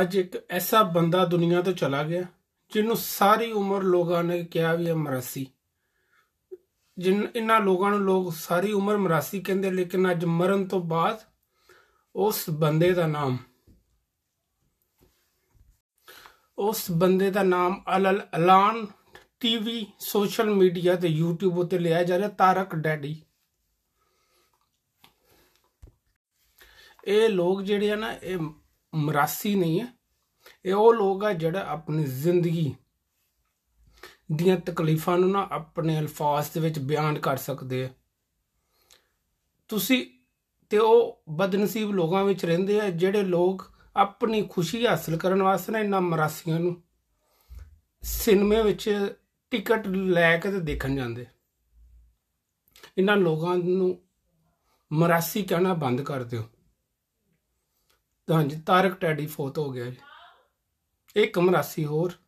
ਅੱਜ ਇੱਕ ਐਸਾ ਬੰਦਾ ਦੁਨੀਆ ਤੋਂ ਚਲਾ ਗਿਆ ਜਿਹਨੂੰ ਸਾਰੀ ਉਮਰ ਲੋਕਾਂ ਨੇ ਕਿਹਾ ਵੀ ਇਹ ਮਰਾਸੀ ਜਿਨ ਇਹਨਾਂ ਲੋਕਾਂ ਨੂੰ ਲੋਕ ਸਾਰੀ ਉਮਰ ਮਰਾਸੀ ਕਹਿੰਦੇ ਲੇਕਿਨ ਅੱਜ ਮਰਨ ਤੋਂ ਬਾਅਦ ਉਸ ਬੰਦੇ ਦਾ ਨਾਮ ਉਸ ਬੰਦੇ ਦਾ ਨਾਮ ਅਲਲ ਐਲਾਨ ਟੀਵੀ ਸੋਸ਼ਲ ਮੀਡੀਆ ਤੇ YouTube ਉਤੇ ਲਿਆ ਜਾ ਰਿਹਾ ਤਾਰਕ ਡੈਡੀ ਇਹ ਲੋਕ ਜਿਹੜੇ ਆ ਨਾ ਇਹ ਮਰਾਸੀ ਨਹੀਂ ਹੈ ਇਹ ਉਹ ਲੋਕ ਆ ਜਿਹੜਾ ਆਪਣੀ ਜ਼ਿੰਦਗੀ ਦੀਆਂ ਤਕਲੀਫਾਂ ਨੂੰ ਨਾ ਆਪਣੇ ਅਲਫਾਜ਼ ਦੇ ਵਿੱਚ ਬਿਆਨ ਕਰ ਸਕਦੇ ਆ ਤੁਸੀਂ ਤੇ ਉਹ ਬਦਨਸੀਬ ਲੋਕਾਂ ਵਿੱਚ ਰਹਿੰਦੇ ਆ ਜਿਹੜੇ ਲੋਕ ਆਪਣੀ ਖੁਸ਼ੀ ਹਾਸਲ ਕਰਨ ਵਾਸਤੇ ਨਾ ਇਹਨਾਂ ਮਰਾਸੀਆਂ ਨੂੰ ਸਿਨੇਮੇ ਵਿੱਚ ਟਿਕਟ ਲੈ ਕੇ ਤੇ ਦੇਖਣ ਜਾਂਦੇ ਇਹਨਾਂ ਲੋਕਾਂ ਨੂੰ ਮਰਾਸੀ ਕਹਿਣਾ ਬੰਦ ਕਰ ਦਿਓ ਹਾਂਜੀ ਤਾਰਕ ਟੈਡੀ ਫੋਤ ਹੋ ਗਿਆ ਜੀ ਇੱਕ ਮਰਾਸੀ ਹੋਰ